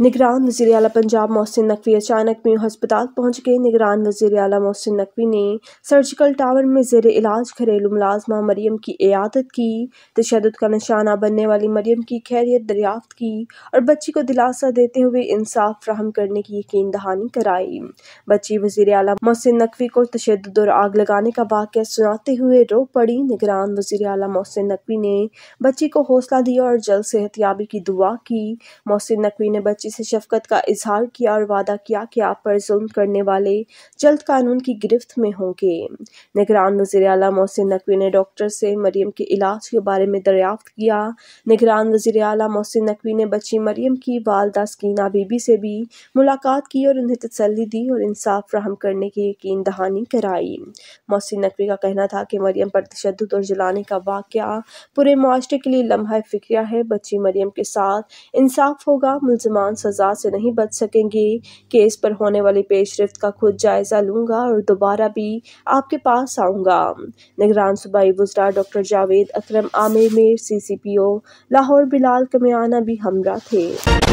निगरान वजीर अला पंजाब मोहसिन नकवी अचानक में हस्पताल पहुंच गए निगरान वजीर अला मोहसिन नकवी ने सर्जिकल टावर में जेर इलाज घरेलू मुलाजमा मरियम की इयादत की तशद का निशाना बनने वाली मरियम की खैरियत दरियाफ्त की और बच्ची को दिलासा देते हुए इंसाफ फ्राहम करने की यकीन दहानी कराई बच्ची वजीर अला मोहसिन नकवी को तशद और आग लगाने का वाक्य सुनाते हुए रो पड़ी निगरान वजीर अला मोहसिन नकवी ने बच्ची को हौसला दिया और जल्द सेहतियाबी की दुआ की मोहसिन नकवी ने बच्ची बच्ची से शफकत का इजहार किया और वादा किया कि आप पर जुल्म करने वाले जल्द कानून की गिरफ्त में होंगे निगरान वजी अला मोहसिन नकवी ने डॉक्टर से मरीम के इलाज के बारे में दरियाफ्त किया निगरान वजी अला मोहसिन नकवी ने बच्ची मरीम की वालदा स्कीना बीबी से भी मुलाकात की और उन्हें तसली दी और इंसाफ फ्राहम करने की यकीन दहानी कराई मोहसिन नकवी का कहना था कि मरीम पर तशद और जलाने का वाक़ पूरे माशरे के लिए लम्हा फिक्रिया है बच्ची मरीम के साथ इंसाफ होगा मुलजमान जान सजा से नहीं बच सकेंगे केस पर होने वाली पेशरफ का खुद जायजा लूंगा और दोबारा भी आपके पास आऊंगा निगरान सूबाई वजरा doctor Javed Akram Aamir Mir C C P O Lahore Bilal Kamiana भी हमरा थे